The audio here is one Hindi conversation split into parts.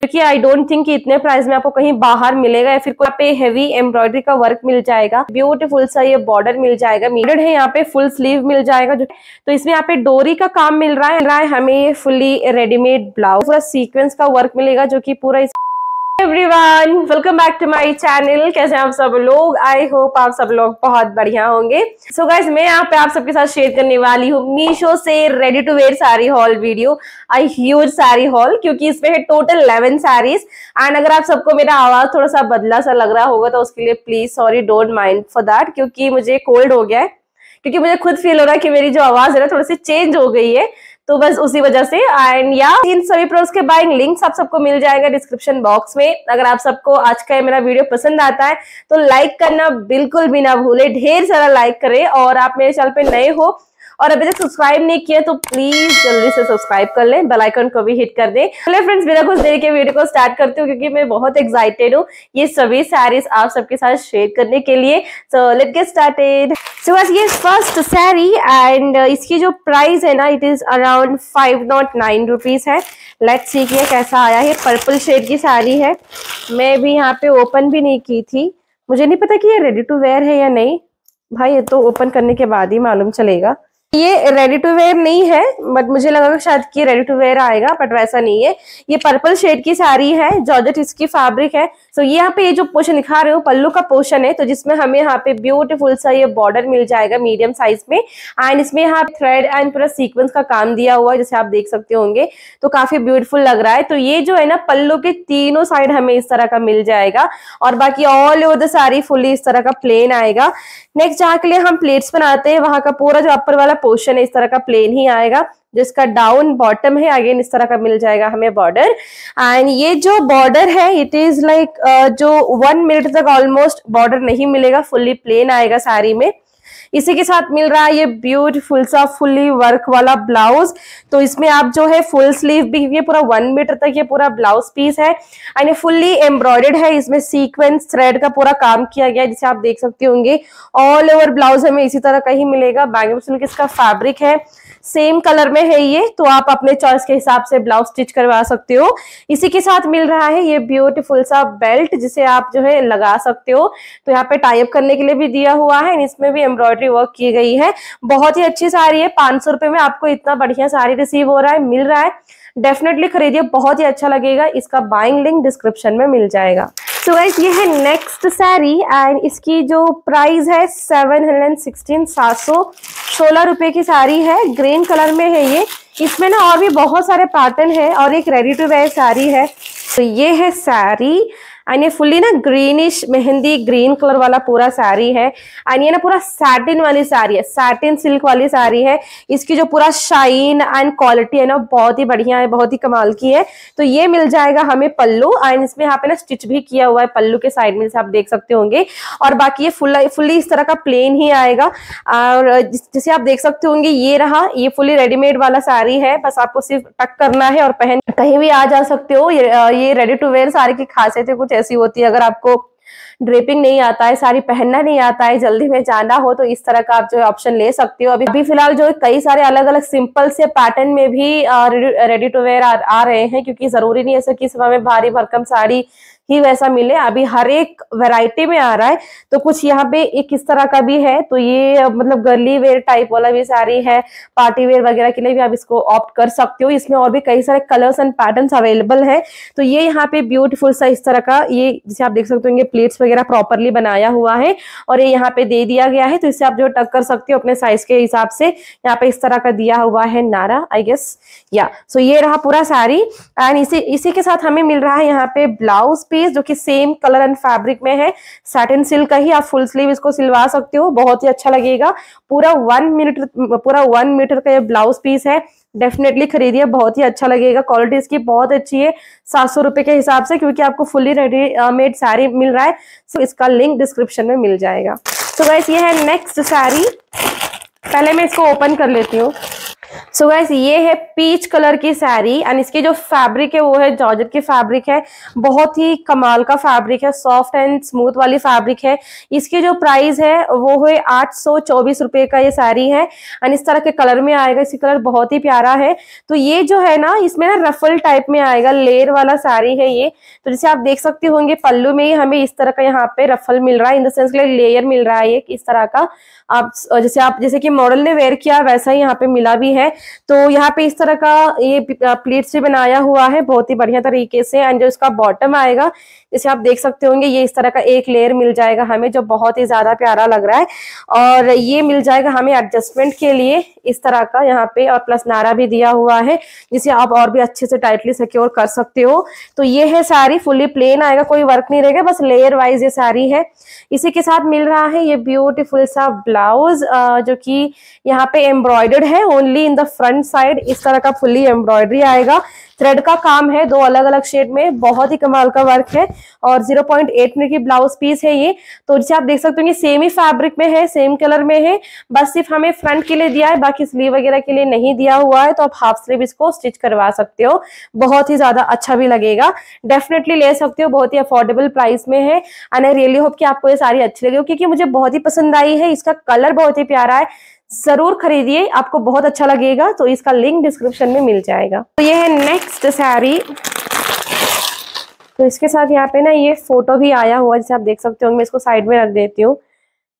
क्योंकि आई डोंट थिंक इतने प्राइस में आपको कहीं बाहर मिलेगा या फिर कोई पे हेवी एम्ब्रॉयडरी का वर्क मिल जाएगा ब्यूटीफुल सा ये बॉर्डर मिल जाएगा मीडेड है यहाँ पे फुल स्लीव मिल जाएगा जो तो इसमें यहाँ पे डोरी का काम मिल रहा है रहा है हमें ये फुली रेडीमेड ब्लाउज पूरा सीक्वेंस का वर्क मिलेगा जो की पूरा इस everyone welcome back to my channel कैसे हैं आप सब लोग आई होप आप सब लोग बहुत बढ़िया होंगे सो so गाइज मैं यहाँ पे आप सबके साथ शेयर करने वाली हूँ मीशो से ready to wear sari haul video I huge sari haul क्योंकि इसमें है टोटल इलेवन साड़ीज एंड अगर आप सबको मेरा आवाज थोड़ा सा बदला सा लग रहा होगा तो उसके लिए please sorry don't mind for that क्योंकि मुझे कोल्ड हो गया है क्योंकि मुझे खुद फील हो रहा है कि मेरी जो आवाज है ना थोड़ी सी चेंज हो गई है तो बस उसी वजह से एंड या इन सभी प्रोडक्ट्स के बाइंग लिंक्स आप सबको मिल जाएगा डिस्क्रिप्शन बॉक्स में अगर आप सबको आज का मेरा वीडियो पसंद आता है तो लाइक करना बिल्कुल भी ना भूले ढेर सारा लाइक करें और आप मेरे चैनल पे नए हो और अभी तक सब्सक्राइब नहीं किया तो प्लीज जल्दी से सब्सक्राइब कर लें बेलाइकन को भी हिट कर दें चलिए फ्रेंड्स बिना कुछ देर के वीडियो को स्टार्ट करती हूँ क्योंकि मैं बहुत एक्साइटेड हूँ ये सभी सैरीज आप सबके साथ शेयर करने के लिए so let get started so बस ये फर्स्ट सैरी एंड इसकी जो प्राइस है ना it is around five not nine rupees है लेट सी कि कैसा आया है पर्पल शेड की साड़ी है मैं भी यहाँ पे ओपन भी नहीं की थी मुझे नहीं पता कि ये रेडी टू वेयर है या नहीं भाई ये तो ओपन करने के बाद ही मालूम चलेगा ये रेडी टू वेयर नहीं है बट मुझे लगा कि शायद की रेडी टू वेयर आएगा बट वैसा नहीं है ये पर्पल शेड की साड़ी है जॉर्जेट इसकी फैब्रिक है सो so, ये यहाँ पे ये जो पोर्शन दिखा रहे हो पल्लू का पोर्शन है तो जिसमें हमें यहाँ पे ब्यूटीफुल सा ये बॉर्डर मिल जाएगा मीडियम साइज में एंड इसमें यहाँ थ्रेड एंड पूरा सीक्वेंस का काम दिया हुआ है जैसे आप देख सकते होंगे तो काफी ब्यूटीफुल लग रहा है तो ये जो है ना पल्लू के तीनों साइड हमें इस तरह का मिल जाएगा और बाकी all over the sari fully इस तरह का प्लेन आएगा नेक्स्ट जहाँ के लिए हम प्लेट्स बनाते हैं वहां का पूरा जो अपर वाला पोर्शन है इस तरह का प्लेन ही आएगा जो इसका डाउन बॉटम है अगेन इस तरह का मिल जाएगा हमें बॉर्डर एंड ये जो बॉर्डर है इट इज लाइक जो वन मिनट तक ऑलमोस्ट बॉर्डर नहीं मिलेगा फुल्ली प्लेन आएगा साड़ी में इसी के साथ मिल रहा है ये ब्यूटीफुल सा फुल्ली वर्क वाला ब्लाउज तो इसमें आप जो है फुल स्लीव भी ये पूरा वन मीटर तक ये पूरा ब्लाउज पीस है एंड फुल्ली एम्ब्रॉयडेड है इसमें सीक्वेंस थ्रेड का पूरा काम किया गया है जिसे आप देख सकते होंगे ऑल ओवर ब्लाउज हमें इसी तरह का ही मिलेगा बैंगल सिल्क इसका फैब्रिक है सेम कलर में है ये तो आप अपने चॉइस के हिसाब से ब्लाउज स्टिच करवा सकते हो इसी के साथ मिल रहा है ये ब्यूटीफुल सा बेल्ट जिसे आप जो है लगा सकते हो तो यहाँ पे टाइप करने के लिए भी दिया हुआ है इसमें भी एम्ब्रॉयड एम्ब्रॉयडरी वर्क की गई है बहुत ही अच्छी साड़ी है पांच सौ रुपए में आपको इतना बढ़िया साड़ी रिसीव हो रहा है मिल रहा है डेफिनेटली खरीदिए बहुत ही अच्छा लगेगा इसका बाइंग लिंक डिस्क्रिप्शन में मिल जाएगा सो गाइस ये है नेक्स्ट साड़ी एंड इसकी जो प्राइस है सेवन हंड्रेड एंड सिक्सटीन सात सौ सोलह रुपए की साड़ी है ग्रीन कलर में है ये इसमें ना और भी बहुत सारे पैटर्न है और एक रेडी टू वेयर साड़ी है तो ये है साड़ी एंड ये फुल्ली ना ग्रीनिश मेहंदी ग्रीन कलर वाला पूरा साड़ी है एंड ये ना पूरा सैटिन वाली साड़ी है सैटिन सिल्क वाली साड़ी है इसकी जो पूरा शाइन एंड क्वालिटी है ना बहुत ही बढ़िया है बहुत ही कमाल की है तो ये मिल जाएगा हमें पल्लू एंड इसमें यहाँ पे ना स्टिच भी किया हुआ है पल्लू के साइड में आप देख सकते होंगे और बाकी ये फुल फुल्ली इस तरह का प्लेन ही आएगा और जैसे आप देख सकते होंगे ये रहा ये फुल्ली रेडीमेड वाला साड़ी है बस आपको सिर्फ टक करना है और पहन कहीं भी आ जा सकते हो ये रेडी टू वेयर साड़ी की खासियत है कुछ कैसी होती है अगर आपको ड्रेपिंग नहीं आता है साड़ी पहनना नहीं आता है जल्दी में जाना हो तो इस तरह का आप जो है ऑप्शन ले सकते हो अभी अभी फिलहाल जो कई सारे अलग अलग सिंपल से पैटर्न में भी रेडी टू वेयर आ, रहे हैं क्योंकि जरूरी नहीं है कि इस समय भारी भरकम साड़ी ही वैसा मिले अभी हर एक वैरायटी में आ रहा है तो कुछ यहाँ पे एक किस तरह का भी है तो ये मतलब गर्ली वेयर टाइप वाला भी साड़ी है पार्टी वेयर वगैरह के लिए भी आप इसको ऑप्ट कर सकते हो इसमें और भी कई सारे कलर्स एंड पैटर्न अवेलेबल है तो ये यहाँ पे ब्यूटीफुल सा इस तरह का ये जिसे आप देख सकते होंगे प्लेट्स वगैरह प्रॉपरली बनाया हुआ है और ये यहाँ पे दे दिया गया है तो इससे आप जो टक कर सकते हो अपने साइज के हिसाब से यहाँ पे इस तरह का दिया हुआ है नारा आई गेस या सो ये रहा पूरा साड़ी एंड इसी इसी के साथ हमें मिल रहा है यहाँ पे ब्लाउज पे पीस जो कि सेम कलर एंड फैब्रिक में है सैटिन सिल्क का ही आप फुल स्लीव इसको सिलवा सकते हो बहुत ही अच्छा लगेगा पूरा वन मीटर पूरा वन मीटर का ये ब्लाउज पीस है डेफिनेटली खरीदिए बहुत ही अच्छा लगेगा क्वालिटी इसकी बहुत अच्छी है सात सौ रुपए के हिसाब से क्योंकि आपको फुली रेडी मेड साड़ी मिल रहा है सो इसका लिंक डिस्क्रिप्शन में मिल जाएगा तो so गैस ये है नेक्स्ट साड़ी पहले मैं इसको ओपन कर लेती हूँ सो so गैस ये है पीच कलर की साड़ी एंड इसकी जो फैब्रिक है वो है जॉर्ज की फैब्रिक है बहुत ही कमाल का फैब्रिक है सॉफ्ट एंड स्मूथ वाली फैब्रिक है इसकी जो प्राइस है वो है आठ सौ चौबीस रुपये का ये साड़ी है एंड इस तरह के कलर में आएगा इसकी कलर बहुत ही प्यारा है तो ये जो है ना इसमें ना रफल टाइप में आएगा लेयर वाला साड़ी है ये तो जैसे आप देख सकते होंगे पल्लू में ही हमें इस तरह का यहाँ पे रफल मिल रहा है इन द सेंस लेयर मिल रहा है ये इस तरह का आप जैसे आप जैसे कि मॉडल ने वेयर किया वैसा ही यहाँ पे मिला भी है तो यहाँ पे इस तरह का ये प्लेट से बनाया हुआ है बहुत ही बढ़िया तरीके से एंड जो इसका बॉटम आएगा जैसे आप देख सकते होंगे ये इस तरह का एक लेयर मिल जाएगा हमें जो बहुत ही ज्यादा प्यारा लग रहा है और ये मिल जाएगा हमें एडजस्टमेंट के लिए इस तरह का यहाँ पे और प्लस नारा भी दिया हुआ है जिसे आप और भी अच्छे से टाइटली सिक्योर कर सकते हो तो ये है सारी फुली प्लेन आएगा कोई वर्क नहीं रहेगा बस लेयर वाइज ये सारी है इसी के साथ मिल रहा है ये ब्यूटीफुल सा ब्लाउज जो कि यहाँ पे एम्ब्रॉयडर्ड है only in the front side इस तरह का फुली एम्ब्रॉयडरी आएगा थ्रेड का काम है दो अलग अलग शेड में बहुत ही कमाल का वर्क है और 0.8 मीटर की ब्लाउज पीस है ये तो जैसे आप देख सकते हो ये सेम ही फैब्रिक में है सेम कलर में है बस सिर्फ हमें फ्रंट के लिए दिया है बाकी स्लीव वगैरह के लिए नहीं दिया हुआ है तो आप हाफ स्लीव इसको स्टिच करवा सकते हो बहुत ही ज्यादा अच्छा भी लगेगा डेफिनेटली ले सकते हो बहुत ही अफोर्डेबल प्राइस में है एंड आई रियली होप कि आपको ये सारी अच्छी लगी हो क्योंकि मुझे बहुत ही पसंद आई है इसका कलर बहुत ही प्यारा है जरूर खरीदिए आपको बहुत अच्छा लगेगा तो इसका लिंक डिस्क्रिप्शन में मिल जाएगा तो ये है नेक्स्ट सारी तो इसके साथ यहाँ पे ना ये फोटो भी आया हुआ जैसे आप देख सकते हो मैं इसको साइड में रख देती हूँ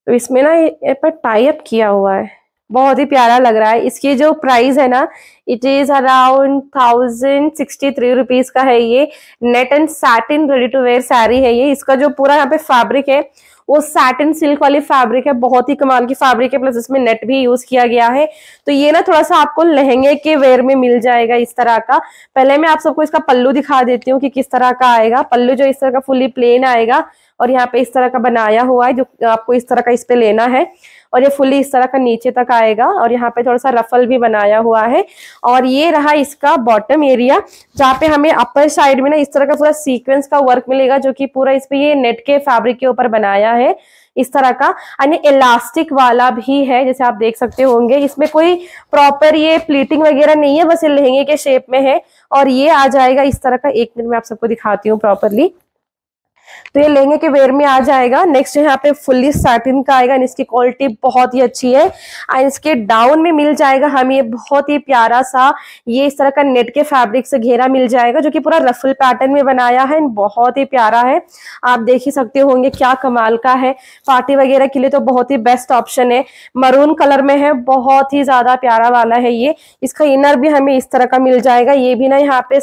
तो इसमें ना ये पर टाइप किया हुआ है बहुत ही प्यारा लग रहा है इसकी जो प्राइस है ना it is around thousand sixty three rupees का है ये net and satin ready to wear sari है ये इसका जो पूरा यहाँ पे फैब्रिक है वो सैटिन सिल्क वाली फैब्रिक है बहुत ही कमाल की फैब्रिक है प्लस इसमें नेट भी यूज किया गया है तो ये ना थोड़ा सा आपको लहंगे के वेयर में मिल जाएगा इस तरह का पहले मैं आप सबको इसका पल्लू दिखा देती हूँ कि किस तरह का आएगा पल्लू जो इस तरह का फुली प्लेन आएगा और यहाँ पे इस तरह का बनाया हुआ है जो आपको इस तरह का इस पे लेना है और ये फुली इस तरह का नीचे तक आएगा और यहाँ पे थोड़ा सा रफल भी बनाया हुआ है और ये रहा इसका बॉटम एरिया जहाँ पे हमें अपर साइड में ना इस तरह का पूरा सीक्वेंस का वर्क मिलेगा जो कि पूरा इस पे ये नेट के फैब्रिक के ऊपर बनाया है इस तरह का अन्य इलास्टिक वाला भी है जैसे आप देख सकते होंगे इसमें कोई प्रॉपर ये प्लीटिंग वगैरह नहीं है बस ये लहंगे के शेप में है और ये आ जाएगा इस तरह का एक मिनट में आप सबको दिखाती हूँ प्रॉपरली तो ये लहंगे के वेयर में आ जाएगा नेक्स्ट यहाँ पे फुल्ली साटिन का आएगा इसकी क्वालिटी बहुत ही अच्छी है एंड इसके डाउन में मिल जाएगा हमें ये बहुत ही प्यारा सा ये इस तरह का नेट के फैब्रिक से घेरा मिल जाएगा जो कि पूरा रफल पैटर्न में बनाया है बहुत ही प्यारा है आप देख ही सकते होंगे क्या कमाल का है पार्टी वगैरह के लिए तो बहुत ही बेस्ट ऑप्शन है मरून कलर में है बहुत ही ज्यादा प्यारा वाला है ये इसका इनर भी हमें इस तरह का मिल जाएगा ये भी ना यहाँ पे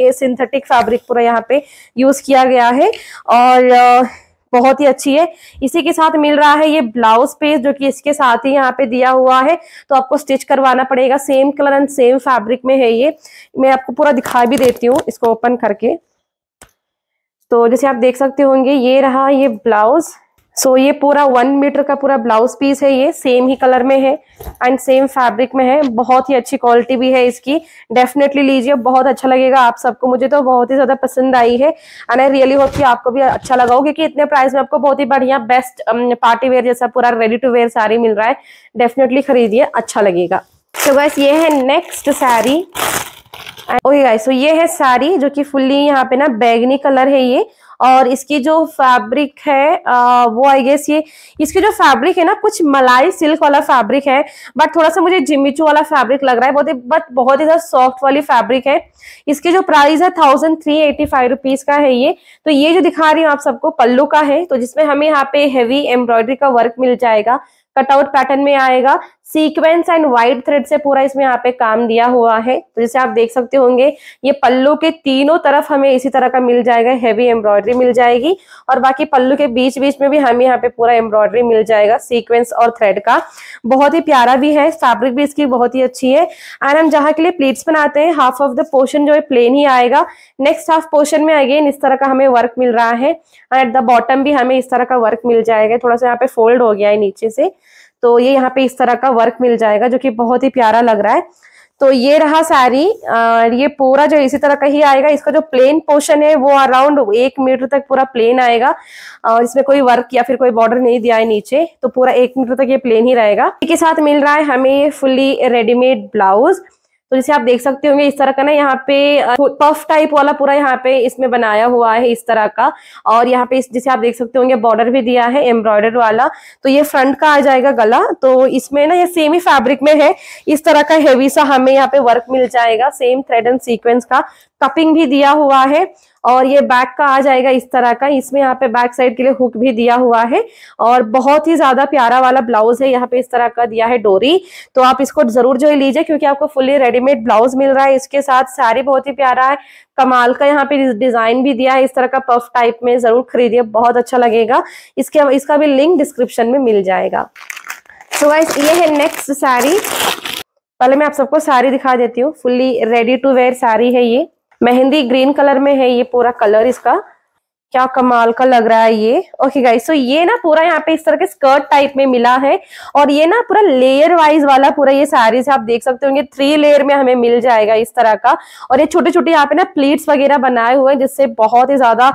ये सिंथेटिक फैब्रिक पूरा यहाँ पे यूज किया गया है और बहुत ही अच्छी है इसी के साथ मिल रहा है ये ब्लाउज पेस जो कि इसके साथ ही यहाँ पे दिया हुआ है तो आपको स्टिच करवाना पड़ेगा same colour and same fabric में है ये मैं आपको पूरा दिखा भी देती हूँ इसको ओपन करके तो जैसे आप देख सकते होंगे ये रहा ये ब्लाउज सो ये पूरा वन मीटर का पूरा ब्लाउज पीस है ये सेम ही कलर में है एंड सेम फैब्रिक में है बहुत ही अच्छी क्वालिटी भी है इसकी डेफिनेटली लीजिए बहुत अच्छा लगेगा आप सबको मुझे तो बहुत ही ज्यादा पसंद आई है एंड आई रियली होप कि आपको भी अच्छा लगा हो क्योंकि इतने प्राइस में आपको बहुत ही बढ़िया बेस्ट पार्टी वेयर जैसा पूरा रेडी टू वेयर साड़ी मिल रहा है डेफिनेटली खरीदिए अच्छा लगेगा तो बस ये है next sari okay guys so ये है साड़ी जो कि फुल्ली यहाँ पे ना बैगनी कलर है ये और इसकी जो फैब्रिक है आ, वो आई गेस ये इसकी जो फैब्रिक है ना कुछ मलाई सिल्क वाला फैब्रिक है बट थोड़ा सा मुझे जिमिचू वाला फैब्रिक लग रहा है बहुत ही बट बहुत ही ज्यादा सॉफ्ट वाली फैब्रिक है इसके जो प्राइस है thousand three eighty five rupees का है ये तो ये जो दिखा रही हूँ आप सबको पल्लू का है तो जिसमें हमें यहाँ पे हेवी एम्ब्रॉयडरी का वर्क मिल जाएगा कटआउट पैटर्न में आएगा सीक्वेंस एंड वाइट थ्रेड से पूरा इसमें यहाँ पे काम दिया हुआ है तो जैसे आप देख सकते होंगे ये पल्लू के तीनों तरफ हमें इसी तरह का मिल जाएगा हैवी एम्ब्रॉयडरी मिल जाएगी और बाकी पल्लू के बीच बीच में भी हमें यहाँ पे पूरा एम्ब्रॉयडरी मिल जाएगा सीक्वेंस और थ्रेड का बहुत ही प्यारा भी है फैब्रिक भी इसकी बहुत ही अच्छी है एंड हम जहाँ के लिए प्लीट्स बनाते हैं हाफ ऑफ द पोर्शन जो है प्लेन ही आएगा नेक्स्ट हाफ पोर्शन में अगेन इस तरह का हमें वर्क मिल रहा है एंड एट द बॉटम भी हमें इस तरह का वर्क मिल जाएगा थोड़ा सा यहाँ पे फोल्ड हो गया है नीचे से तो ये यहाँ पे इस तरह का वर्क मिल जाएगा जो कि बहुत ही प्यारा लग रहा है तो ये रहा सारी और ये पूरा जो इसी तरह का ही आएगा इसका जो प्लेन पोर्शन है वो अराउंड एक मीटर तक पूरा प्लेन आएगा और इसमें कोई वर्क या फिर कोई बॉर्डर नहीं दिया है नीचे तो पूरा एक मीटर तक ये प्लेन ही रहेगा इसके साथ मिल रहा है हमें फुल्ली रेडीमेड ब्लाउज तो जैसे आप देख सकते होंगे इस तरह का ना यहाँ पे पफ तो टाइप वाला पूरा यहाँ पे इसमें बनाया हुआ है इस तरह का और यहाँ पे जैसे आप देख सकते होंगे बॉर्डर भी दिया है एम्ब्रॉयडर वाला तो ये फ्रंट का आ जाएगा गला तो इसमें ना ये सेम ही फैब्रिक में है इस तरह का हेवी सा हमें यहाँ पे वर्क मिल जाएगा सेम थ्रेड एंड सीक्वेंस का कपिंग भी दिया हुआ है और ये बैक का आ जाएगा इस तरह का इसमें यहाँ पे बैक साइड के लिए हुक भी दिया हुआ है और बहुत ही ज्यादा प्यारा वाला ब्लाउज है यहाँ पे इस तरह का दिया है डोरी तो आप इसको जरूर जो है लीजिए क्योंकि आपको फुली रेडीमेड ब्लाउज मिल रहा है इसके साथ साड़ी बहुत ही प्यारा है कमाल का यहाँ पे डिजाइन भी दिया है इस तरह का पफ टाइप में जरूर खरीदिए बहुत अच्छा लगेगा इसके इसका भी लिंक डिस्क्रिप्शन में मिल जाएगा सो so गाइस ये है नेक्स्ट साड़ी पहले मैं आप सबको साड़ी दिखा देती हूँ fully ready to wear sari है ये मेहंदी ग्रीन कलर में है ये पूरा कलर इसका क्या कमाल का लग रहा है ये ओके गाइस सो ये ना पूरा यहाँ पे इस तरह के स्कर्ट टाइप में मिला है और ये ना पूरा लेयर वाइज वाला पूरा ये से आप देख सकते होंगे थ्री लेयर में हमें मिल जाएगा इस तरह का और ये छोटे छोटे यहाँ पे ना प्लीट्स वगैरह बनाए हुए हैं जिससे बहुत ही ज्यादा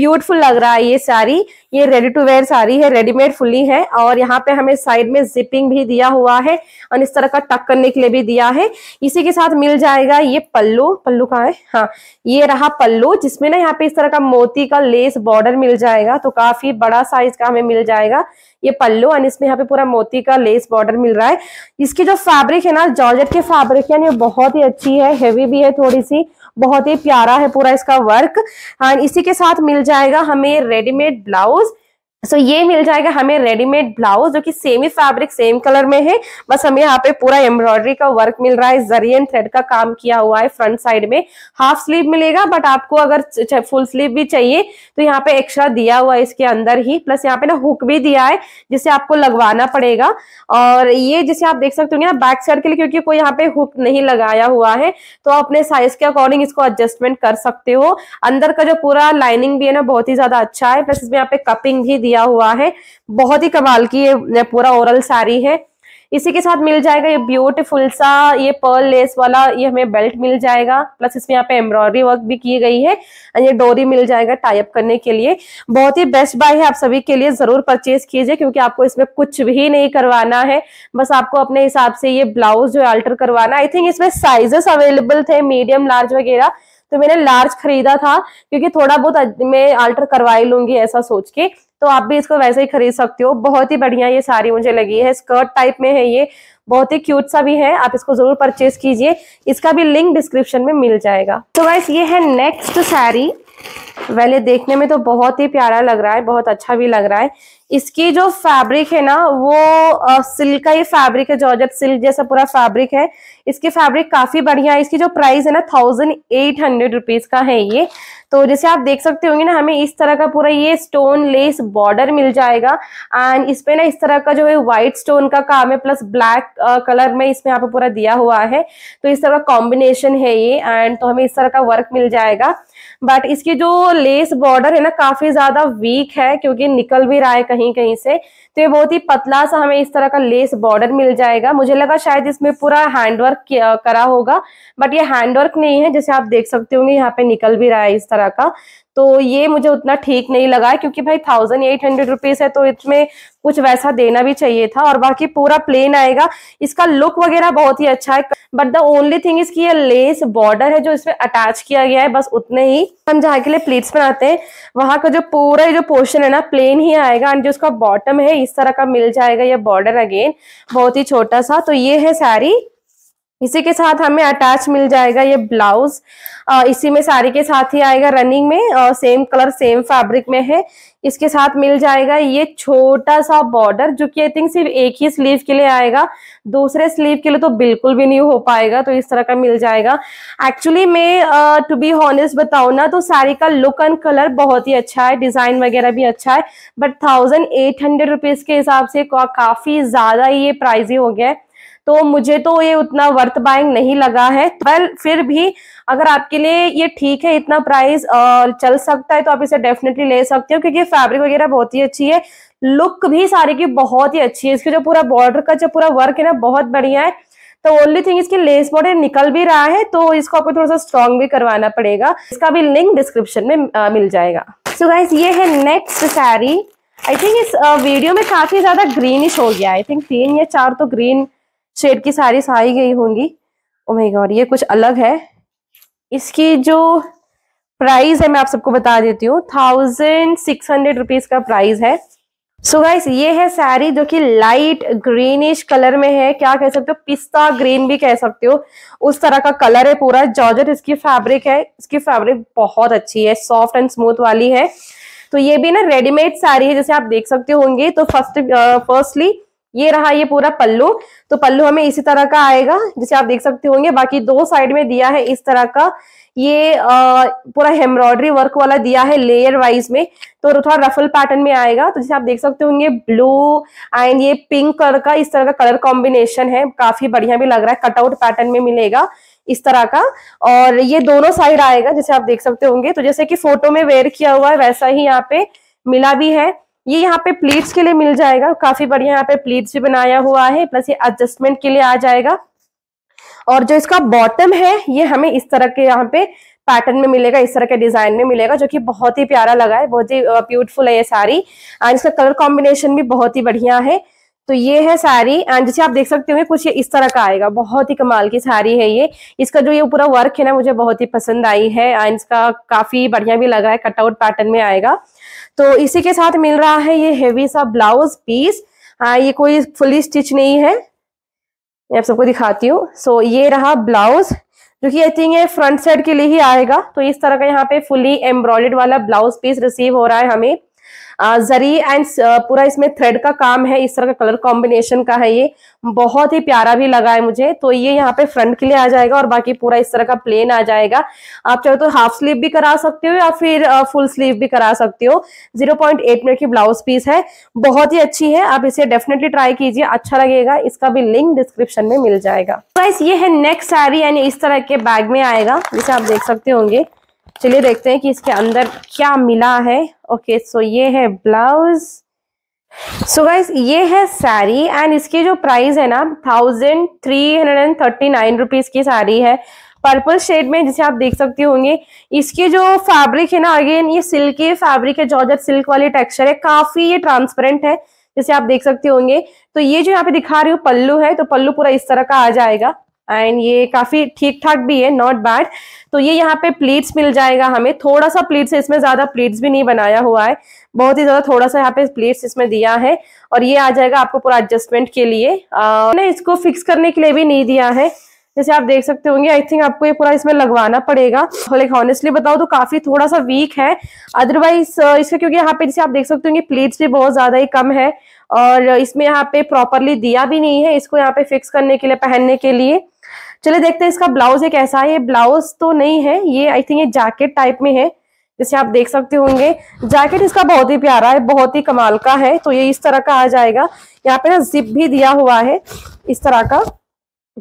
ब्यूटीफुल लग रहा है ये साड़ी ये रेडी टू वेयर साड़ी है रेडीमेड फुली है और यहाँ पे हमें साइड में जिपिंग भी दिया हुआ है और इस तरह का टक करने के लिए भी दिया है इसी के साथ मिल जाएगा ये पल्लू पल्लू का है हाँ ये रहा पल्लू जिसमें ना यहाँ पे इस तरह का मोती का लेस बॉर्डर मिल जाएगा तो काफी बड़ा साइज का हमें मिल जाएगा ये पल्लू एंड इसमें यहाँ पे पूरा मोती का लेस बॉर्डर मिल रहा है इसकी जो फैब्रिक है ना जॉर्जेट के फैब्रिक है बहुत ही अच्छी है हेवी भी है थोड़ी सी बहुत ही प्यारा है पूरा इसका वर्क एंड इसी के साथ मिल जाएगा हमें रेडीमेड ब्लाउज सो so, ये मिल जाएगा हमें रेडीमेड ब्लाउज जो कि सेम ही फैब्रिक सेम कलर में है बस हमें यहाँ पे पूरा एम्ब्रॉयडरी का वर्क मिल रहा है जरियन थ्रेड का काम किया हुआ है फ्रंट साइड में हाफ स्लीव मिलेगा बट आपको अगर फुल स्लीव भी चाहिए तो यहाँ पे एक्स्ट्रा दिया हुआ है इसके अंदर ही प्लस यहाँ पे ना हुक भी दिया है जिसे आपको लगवाना पड़ेगा और ये जिसे आप देख सकते हो ना बैक साइड के लिए क्योंकि कोई यहाँ पे हुक नहीं लगाया हुआ है तो आप अपने साइज के अकॉर्डिंग इसको एडजस्टमेंट कर सकते हो अंदर का जो पूरा लाइनिंग भी है ना बहुत ही ज्यादा अच्छा है प्लस इसमें यहाँ पे कपिंग भी दिया हुआ है बहुत ही कमाल की ये पूरा ओरल साड़ी है इसी के साथ मिल जाएगा ये ब्यूटीफुल सा ये पर्ल लेस वाला ये हमें बेल्ट मिल जाएगा प्लस इसमें यहाँ पे एम्ब्रॉयडरी वर्क भी की गई है और ये डोरी मिल जाएगा टाइप करने के लिए बहुत ही बेस्ट बाय है आप सभी के लिए जरूर परचेज कीजिए क्योंकि आपको इसमें कुछ भी नहीं करवाना है बस आपको अपने हिसाब से ये ब्लाउज जो है अल्टर करवाना आई थिंक इसमें साइजेस अवेलेबल थे मीडियम लार्ज वगैरह तो मैंने लार्ज खरीदा था क्योंकि थोड़ा बहुत मैं अल्टर करवा ही लूंगी ऐसा सोच के तो आप भी इसको वैसे ही खरीद सकते हो बहुत ही बढ़िया ये साड़ी मुझे लगी है स्कर्ट टाइप में है ये बहुत ही क्यूट सा भी है आप इसको जरूर परचेज कीजिए इसका भी लिंक डिस्क्रिप्शन में मिल जाएगा तो वैस ये है नेक्स्ट साड़ी वैले देखने में तो बहुत ही प्यारा लग रहा है बहुत अच्छा भी लग रहा है इसकी जो फैब्रिक है ना वो सिल्क का ही फैब्रिक है जॉर्जेट सिल्क जैसा पूरा फैब्रिक है इसके फैब्रिक काफी बढ़िया है इसकी जो प्राइस है ना थाउजेंड एट हंड्रेड रुपीज का है ये तो जैसे आप देख सकते होंगे ना हमें इस तरह का पूरा ये स्टोन लेस बॉर्डर मिल जाएगा एंड इसमें ना इस तरह का जो है व्हाइट स्टोन का काम है प्लस ब्लैक कलर में इसमें यहाँ पे पूरा दिया हुआ है तो इस तरह का कॉम्बिनेशन है ये एंड तो हमें इस तरह का वर्क मिल जाएगा बट इसकी जो लेस बॉर्डर है ना काफी ज्यादा वीक है क्योंकि निकल भी रहा है कहीं कहीं से तो ये बहुत ही पतला सा हमें इस तरह का लेस बॉर्डर मिल जाएगा मुझे लगा शायद इसमें पूरा हैंडवर्क करा होगा बट ये हैंडवर्क नहीं है जैसे आप देख सकते होंगे यहाँ पे निकल भी रहा है इस तरह तरह का तो ये मुझे उतना ठीक नहीं लगा क्योंकि भाई थाउजेंड एट हंड्रेड रुपीज है तो इसमें कुछ वैसा देना भी चाहिए था और बाकी पूरा प्लेन आएगा इसका लुक वगैरह बहुत ही अच्छा है बट द ओनली थिंग इसकी ये लेस बॉर्डर है जो इसमें अटैच किया गया है बस उतने ही हम जहाँ के लिए प्लेट्स बनाते हैं वहां का जो पूरा जो पोर्शन है ना प्लेन ही आएगा एंड जो उसका बॉटम है इस तरह का मिल जाएगा ये बॉर्डर अगेन बहुत ही छोटा सा तो ये है सारी इसी के साथ हमें अटैच मिल जाएगा ये ब्लाउज इसी में साड़ी के साथ ही आएगा रनिंग में और सेम कलर सेम फैब्रिक में है इसके साथ मिल जाएगा ये छोटा सा बॉर्डर जो कि आई थिंक सिर्फ एक ही स्लीव के लिए आएगा दूसरे स्लीव के लिए तो बिल्कुल भी नहीं हो पाएगा तो इस तरह का मिल जाएगा एक्चुअली मैं टू बी हॉनेस्ट बताऊ ना तो साड़ी का लुक एंड कलर बहुत ही अच्छा है डिजाइन वगैरह भी अच्छा है but thousand eight hundred rupees के हिसाब से काफी ज्यादा ये प्राइस हो गया है तो मुझे तो ये उतना वर्थ बाइंग नहीं लगा है वेल फिर भी अगर आपके लिए ये ठीक है इतना प्राइस चल सकता है तो आप इसे डेफिनेटली ले सकते हो क्योंकि फैब्रिक वगैरह बहुत ही अच्छी है लुक भी सारी की बहुत ही अच्छी है इसके जो पूरा बॉर्डर का जो पूरा वर्क है ना बहुत बढ़िया है तो ओनली थिंग इसकी लेस बॉर्डर निकल भी रहा है तो इसको आपको थोड़ा सा स्ट्रॉन्ग भी करवाना पड़ेगा इसका भी लिंक डिस्क्रिप्शन में मिल जाएगा सो so गाइज ये है नेक्स्ट सारी आई थिंक इस वीडियो में काफी ज्यादा ग्रीनिश हो गया आई थिंक तीन या चार तो ग्रीन शेड की सारी सारी गई होंगी ओमेगा oh और ये कुछ अलग है इसकी जो प्राइस है मैं आप सबको बता देती हूँ थाउजेंड सिक्स हंड्रेड रुपीज का प्राइस है सो so गाइस ये है साड़ी जो कि लाइट ग्रीनिश कलर में है क्या कह सकते हो पिस्ता ग्रीन भी कह सकते हो उस तरह का कलर है पूरा जॉर्जेट इसकी फैब्रिक है इसकी फैब्रिक बहुत अच्छी है सॉफ्ट एंड स्मूथ वाली है तो ये भी ना रेडीमेड साड़ी है जैसे आप देख सकते होंगे तो फर्स्ट फर्स्टली ये रहा ये पूरा पल्लू तो पल्लू हमें इसी तरह का आएगा जिसे आप देख सकते होंगे बाकी दो साइड में दिया है इस तरह का ये पूरा एम्ब्रॉयडरी वर्क वाला दिया है लेयर वाइज में तो थोड़ा रफल पैटर्न में आएगा तो जैसे आप देख सकते होंगे ब्लू एंड ये पिंक कलर का इस तरह का कलर कॉम्बिनेशन है काफी बढ़िया भी लग रहा है कटआउट पैटर्न में मिलेगा इस तरह का और ये दोनों साइड आएगा जैसे आप देख सकते होंगे तो जैसे कि फोटो में वेयर किया हुआ है वैसा ही यहाँ पे मिला भी है ये यहाँ पे प्लीट्स के लिए मिल जाएगा काफी बढ़िया यहाँ पे प्लीट्स भी बनाया हुआ है प्लस ये एडजस्टमेंट के लिए आ जाएगा और जो इसका बॉटम है ये हमें इस तरह के यहाँ पे पैटर्न में मिलेगा इस तरह के डिजाइन में मिलेगा जो कि बहुत ही प्यारा लगा है बहुत ही ब्यूटीफुल है ये साड़ी एंड इसका कलर कॉम्बिनेशन भी बहुत ही बढ़िया है तो ये है साड़ी एंड जैसे आप देख सकते हो कुछ ये इस तरह का आएगा बहुत ही कमाल की साड़ी है ये इसका जो ये पूरा वर्क है ना मुझे बहुत ही पसंद आई है एंड इसका काफी बढ़िया भी लगा है कटआउट पैटर्न में आएगा तो इसी के साथ मिल रहा है ये हेवी सा ब्लाउज पीस आ, ये कोई फुली स्टिच नहीं है मैं आप सबको दिखाती हूँ सो ये रहा ब्लाउज जो कि आई थिंक ये फ्रंट साइड के लिए ही आएगा तो इस तरह का यहाँ पे फुली एम्ब्रॉयड वाला ब्लाउज पीस रिसीव हो रहा है हमें जरी एंड पूरा इसमें थ्रेड का काम है इस तरह का कलर कॉम्बिनेशन का है ये बहुत ही प्यारा भी लगा है मुझे तो ये यहाँ पे फ्रंट के लिए आ जाएगा और बाकी पूरा इस तरह का प्लेन आ जाएगा आप चाहे तो हाफ स्लीव भी करा सकते हो या फिर फुल स्लीव भी करा सकते हो जीरो पॉइंट एट मिनट की ब्लाउज पीस है बहुत ही अच्छी है आप इसे डेफिनेटली ट्राई कीजिए अच्छा लगेगा इसका भी लिंक डिस्क्रिप्शन में मिल जाएगा प्राइस ये है नेक्स्ट साड़ी यानी इस तरह के बैग में आएगा जिसे आप देख सकते होंगे चलिए देखते हैं कि इसके अंदर क्या मिला है ओके सो ये है ब्लाउज सो गाइज ये है साड़ी एंड इसकी जो प्राइस है ना thousand three hundred and thirty nine rupees की साड़ी है पर्पल शेड में जिसे आप देख सकते होंगे इसके जो फैब्रिक है ना अगेन ये सिल्की फैब्रिक है जॉर्जर सिल्क वाली टेक्सचर है काफी ये ट्रांसपेरेंट है जैसे आप देख सकते होंगे तो ये जो यहाँ पे दिखा रही हूँ पल्लू है तो पल्लू पूरा इस तरह का आ जाएगा एंड ये काफी ठीक ठाक भी है नॉट बैड तो ये यहाँ पे प्लीट्स मिल जाएगा हमें थोड़ा सा प्लीट्स है इसमें ज्यादा प्लीट्स भी नहीं बनाया हुआ है बहुत ही ज्यादा थोड़ा सा यहाँ पे प्लीट्स इसमें दिया है और ये आ जाएगा आपको पूरा एडजस्टमेंट के लिए मैंने इसको फिक्स करने के लिए भी नहीं दिया है जैसे आप देख सकते होंगे आई थिंक आपको ये पूरा इसमें लगवाना पड़ेगा लाइक ऑनेस्टली बताओ तो काफी थोड़ा सा वीक है अदरवाइज इसका क्योंकि यहाँ पे जैसे आप देख सकते होंगे प्लीट्स भी बहुत ज्यादा ही कम है और इसमें यहाँ पे प्रॉपरली दिया भी नहीं है इसको यहाँ पे फिक्स करने के लिए पहनने के लिए चलिए देखते हैं इसका ब्लाउज एक ऐसा है ये ब्लाउज तो नहीं है ये आई थिंक ये जैकेट टाइप में है जैसे आप देख सकते होंगे जैकेट इसका बहुत ही प्यारा है बहुत ही कमाल का है तो ये इस तरह का आ जाएगा यहाँ पे ना जिप भी दिया हुआ है इस तरह का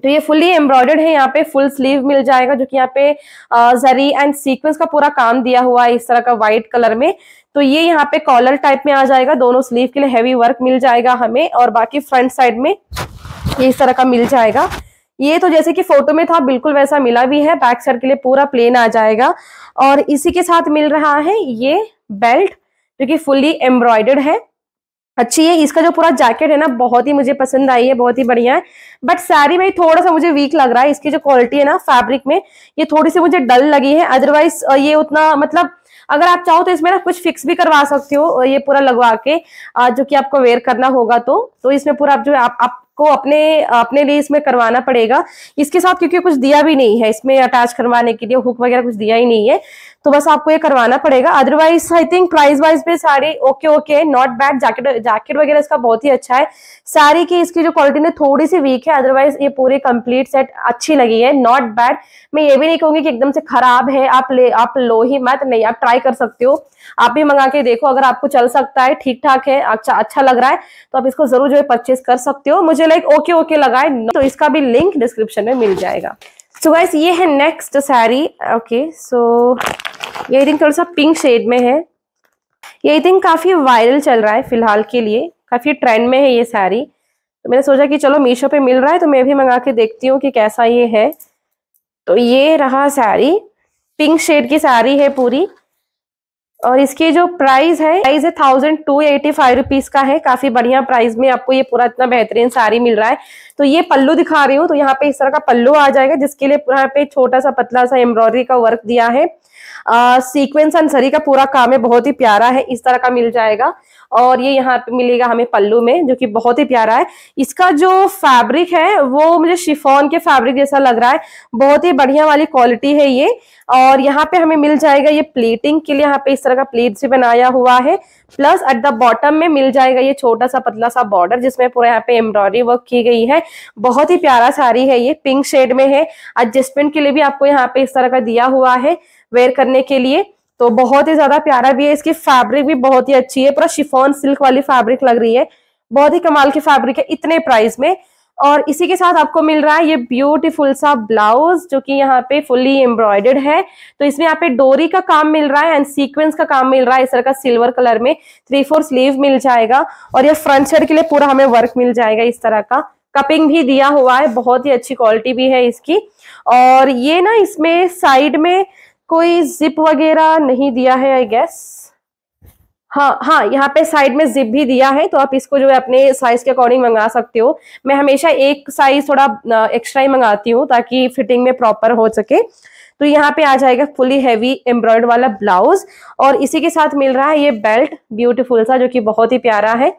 तो ये फुली एम्ब्रॉयडर्ड है यहाँ पे फुल स्लीव मिल जाएगा जो कि यहाँ पे जरी एंड सीक्वेंस का पूरा काम दिया हुआ है इस तरह का व्हाइट कलर में तो ये यहाँ पे कॉलर टाइप में आ जाएगा दोनों स्लीव के लिए हैवी वर्क मिल जाएगा हमें और बाकी फ्रंट साइड में ये इस तरह का मिल जाएगा ये तो जैसे कि फोटो में था बिल्कुल वैसा मिला भी है बैक साइड के लिए पूरा प्लेन आ जाएगा और इसी के साथ मिल रहा है ये बेल्ट जो कि फुल्ली एम्ब्रॉयडर्ड है अच्छी है इसका जो पूरा जैकेट है ना बहुत ही मुझे पसंद आई है बहुत ही बढ़िया है बट साड़ी में थोड़ा सा मुझे वीक लग रहा है इसकी जो क्वालिटी है ना फैब्रिक में ये थोड़ी सी मुझे डल लगी है अदरवाइज ये उतना मतलब अगर आप चाहो तो इसमें ना कुछ फिक्स भी करवा सकते हो ये पूरा लगवा के जो कि आपको वेयर करना होगा तो तो इसमें पूरा आप जो आप, आप को अपने अपने लिए इसमें करवाना पड़ेगा इसके साथ क्योंकि कुछ दिया भी नहीं है इसमें अटैच करवाने के लिए हुक वगैरह कुछ दिया ही नहीं है तो बस आपको ये करवाना पड़ेगा otherwise I think price wise भी sari okay okay not bad jacket jacket वगैरह इसका बहुत ही अच्छा है साड़ी की इसकी जो क्वालिटी ने थोड़ी सी वीक है अदरवाइज ये पूरी कंप्लीट सेट अच्छी लगी है नॉट बैड मैं ये भी नहीं कहूंगी कि एकदम से खराब है आप ले आप लो ही मत नहीं आप ट्राई कर सकते हो आप भी मंगा के देखो अगर आपको चल सकता है ठीक ठाक है अच्छा अच्छा लग रहा है तो आप इसको जरूर जो है परचेज कर सकते हो मुझे लाइक ओके ओके लगा है तो इसका भी लिंक डिस्क्रिप्शन में मिल जाएगा सो so गाइस ये है नेक्स्ट साड़ी ओके सो ये थिंक थोड़ा सा पिंक शेड में है ये थिंक काफ़ी वायरल चल रहा है फिलहाल के लिए काफ़ी ट्रेंड में है ये साड़ी तो मैंने सोचा कि चलो मीशो पे मिल रहा है तो मैं भी मंगा के देखती हूँ कि कैसा ये है तो ये रहा साड़ी पिंक शेड की साड़ी है पूरी और इसकी जो प्राइस है प्राइस है thousand two eighty five rupees का है काफ़ी बढ़िया प्राइस में आपको ये पूरा इतना बेहतरीन साड़ी मिल रहा है तो ये पल्लू दिखा रही हूँ तो यहाँ पे इस तरह का पल्लू आ जाएगा जिसके लिए यहाँ पे छोटा सा पतला सा एम्ब्रॉयडरी का वर्क दिया है सीक्वेंस अंसरी का पूरा काम है बहुत ही प्यारा है इस तरह का मिल जाएगा और ये यहाँ पे मिलेगा हमें पल्लू में जो कि बहुत ही प्यारा है इसका जो फैब्रिक है वो मुझे शिफोन के फैब्रिक जैसा लग रहा है बहुत ही बढ़िया वाली क्वालिटी है ये और यहाँ पे हमें मिल जाएगा ये प्लेटिंग के लिए यहाँ पे इस तरह का प्लेट से बनाया हुआ है प्लस एट द बॉटम में मिल जाएगा ये छोटा सा पतला सा बॉर्डर जिसमें पूरा यहाँ पे एम्ब्रॉयडरी वर्क की गई है बहुत ही प्यारा साड़ी है ये पिंक शेड में है एडजस्टमेंट के लिए भी आपको यहाँ पे इस तरह का दिया हुआ है वेयर करने के लिए तो बहुत ही ज्यादा प्यारा भी है इसकी फैब्रिक भी बहुत ही अच्छी है पूरा शिफोन सिल्क वाली फैब्रिक लग रही है बहुत ही कमाल की फैब्रिक है इतने प्राइस में और इसी के साथ आपको मिल रहा है ये ब्यूटीफुल सा ब्लाउज जो कि यहाँ पे फुली एम्ब्रॉयडर्ड है तो इसमें यहाँ पे डोरी का काम मिल रहा है एंड सीक्वेंस का काम मिल रहा है इस तरह का सिल्वर कलर में थ्री फोर स्लीव मिल जाएगा और ये फ्रंट साइड के लिए पूरा हमें वर्क मिल जाएगा इस तरह का कपिंग भी दिया हुआ है बहुत ही अच्छी क्वालिटी भी है इसकी और ये ना इसमें साइड में कोई जिप वगैरह नहीं दिया है आई गेस हाँ हाँ यहाँ पे साइड में जिप भी दिया है तो आप इसको जो है अपने साइज के अकॉर्डिंग मंगा सकते हो मैं हमेशा एक साइज थोड़ा एक्स्ट्रा ही मंगाती हूँ ताकि फिटिंग में प्रॉपर हो सके तो यहाँ पे आ जाएगा फुली हैवी एम्ब्रॉयड वाला ब्लाउज और इसी के साथ मिल रहा है ये बेल्ट ब्यूटीफुल सा जो कि बहुत ही प्यारा है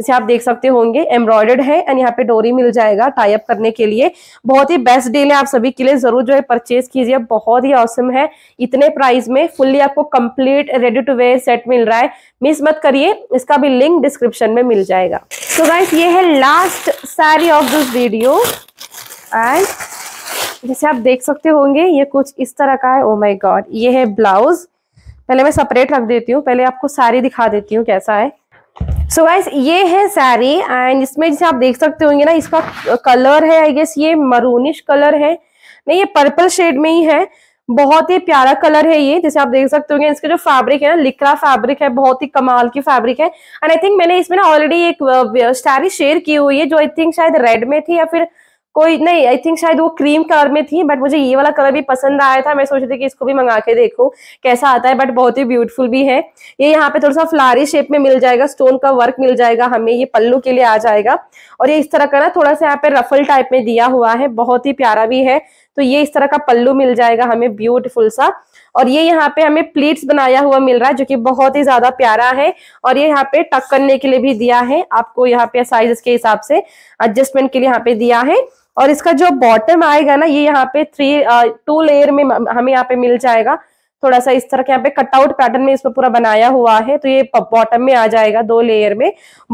जैसे आप देख सकते होंगे एम्ब्रॉयडर्ड है एंड यहाँ पे डोरी मिल जाएगा टाइप करने के लिए बहुत ही बेस्ट डील है आप सभी के लिए जरूर जो है परचेज कीजिए बहुत ही औसम है इतने प्राइस में फुल्ली आपको complete ready to wear set मिल रहा है मिस मत करिए इसका भी लिंक डिस्क्रिप्शन में मिल जाएगा तो so गाइस ये है लास्ट सारी ऑफ दिस वीडियो एंड जैसे आप देख सकते होंगे ये कुछ इस तरह का है ओ माई गॉड ये है ब्लाउज पहले मैं सेपरेट रख देती हूँ पहले आपको सारी दिखा देती हूँ कैसा है सो so गाइस ये है सैरी एंड इसमें जैसे आप देख सकते होंगे ना इसका कलर है आई गेस ये मरूनिश कलर है नहीं ये पर्पल शेड में ही है बहुत ही प्यारा कलर है ये जैसे आप देख सकते होंगे इसका जो फैब्रिक है ना लिकरा फैब्रिक है बहुत ही कमाल की फैब्रिक है एंड आई थिंक मैंने इसमें ना ऑलरेडी एक सैरी शेयर की हुई है जो आई थिंक शायद रेड में थी या फिर कोई नहीं आई थिंक शायद वो क्रीम कलर में थी बट मुझे ये वाला कलर भी पसंद आया था मैं सोच रही थी कि इसको भी मंगा के देखूं कैसा आता है बट बहुत ही ब्यूटीफुल भी है ये यहाँ पे थोड़ा सा फ्लारी शेप में मिल जाएगा स्टोन का वर्क मिल जाएगा हमें ये पल्लू के लिए आ जाएगा और ये इस तरह का ना थोड़ा सा यहाँ पे रफल टाइप में दिया हुआ है बहुत ही प्यारा भी है तो ये इस तरह का पल्लू मिल जाएगा हमें ब्यूटीफुल सा और ये यहाँ पे हमें प्लीट्स बनाया हुआ मिल रहा है जो कि बहुत ही ज्यादा प्यारा है और ये यहाँ पे टक करने के लिए भी दिया है आपको यहाँ पे साइज के हिसाब से एडजस्टमेंट के लिए यहाँ पे दिया है और इसका जो बॉटम आएगा ना ये यहाँ पे थ्री टू लेयर में हमें यहाँ पे मिल जाएगा थोड़ा सा इस तरह के यहाँ पे कटआउट पैटर्न में इसमें पूरा बनाया हुआ है तो ये बॉटम में आ जाएगा दो लेयर में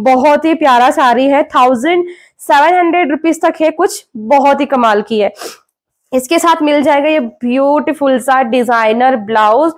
बहुत ही प्यारा साड़ी है थाउजेंड सेवन हंड्रेड रुपीज तक है कुछ बहुत ही कमाल की है इसके साथ मिल जाएगा ये ब्यूटीफुल सा डिजाइनर ब्लाउज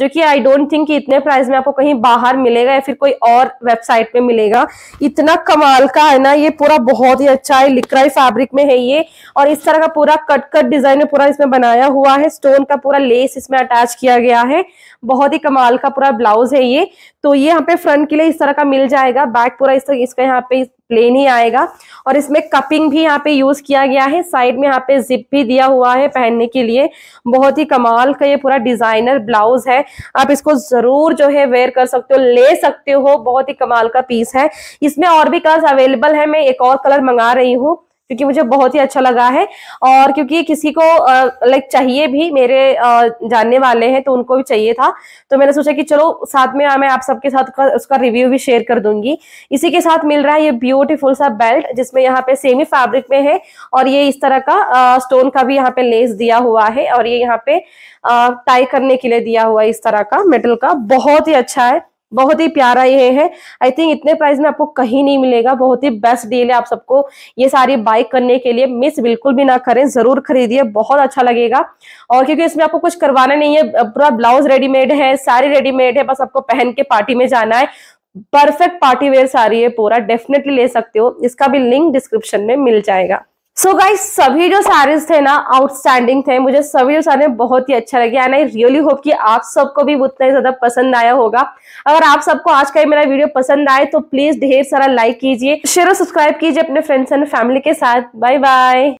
जो कि आई डोंट थिंक इतने प्राइस में आपको कहीं बाहर मिलेगा या फिर कोई और वेबसाइट पे मिलेगा इतना कमाल का है ना ये पूरा बहुत ही अच्छा है लिक्राई फैब्रिक में है ये और इस तरह का पूरा कट कट डिजाइन में पूरा इसमें बनाया हुआ है स्टोन का पूरा लेस इसमें अटैच किया गया है बहुत ही कमाल का पूरा ब्लाउज है ये तो ये यहाँ पे फ्रंट के लिए इस तरह का मिल जाएगा बैक पूरा इस तरह इसका यहाँ पे प्लेन ही आएगा और इसमें कपिंग भी यहाँ पे यूज किया गया है साइड में यहाँ पे जिप भी दिया हुआ है पहनने के लिए बहुत ही कमाल का ये पूरा डिजाइनर ब्लाउज है आप इसको जरूर जो है वेयर कर सकते हो ले सकते हो बहुत ही कमाल का पीस है इसमें और भी कलर अवेलेबल है मैं एक और कलर मंगा रही हूँ क्योंकि मुझे बहुत ही अच्छा लगा है और क्योंकि किसी को लाइक चाहिए भी मेरे जानने वाले हैं तो उनको भी चाहिए था तो मैंने सोचा कि चलो साथ में मैं आप सबके साथ उसका रिव्यू भी शेयर कर दूंगी इसी के साथ मिल रहा है ये ब्यूटीफुल सा बेल्ट जिसमें यहाँ पे सेमी फैब्रिक में है और ये इस तरह का स्टोन का भी यहाँ पे लेस दिया हुआ है और ये यहाँ पे टाई करने के लिए दिया हुआ है इस तरह का मेटल का बहुत ही अच्छा है बहुत ही प्यारा ये है आई थिंक इतने प्राइस में आपको कहीं नहीं मिलेगा बहुत ही बेस्ट डील है आप सबको ये सारी बाइक करने के लिए मिस बिल्कुल भी ना करें जरूर खरीदिए बहुत अच्छा लगेगा और क्योंकि इसमें आपको कुछ करवाना नहीं है पूरा ब्लाउज रेडीमेड है सारी रेडीमेड है बस आपको पहन के पार्टी में जाना है परफेक्ट पार्टी वेयर साड़ी है पूरा डेफिनेटली ले सकते हो इसका भी लिंक डिस्क्रिप्शन में मिल जाएगा सो so गाइस सभी जो सारीज थे ना आउटस्टैंडिंग थे मुझे सभी जो सारे बहुत ही अच्छा लगे एंड आई रियली होप कि आप सबको भी उतना ही ज्यादा पसंद आया होगा अगर आप सबको आज का ये मेरा वीडियो पसंद आए तो प्लीज ढेर सारा लाइक कीजिए शेयर और सब्सक्राइब कीजिए अपने फ्रेंड्स एंड फैमिली के साथ बाय बाय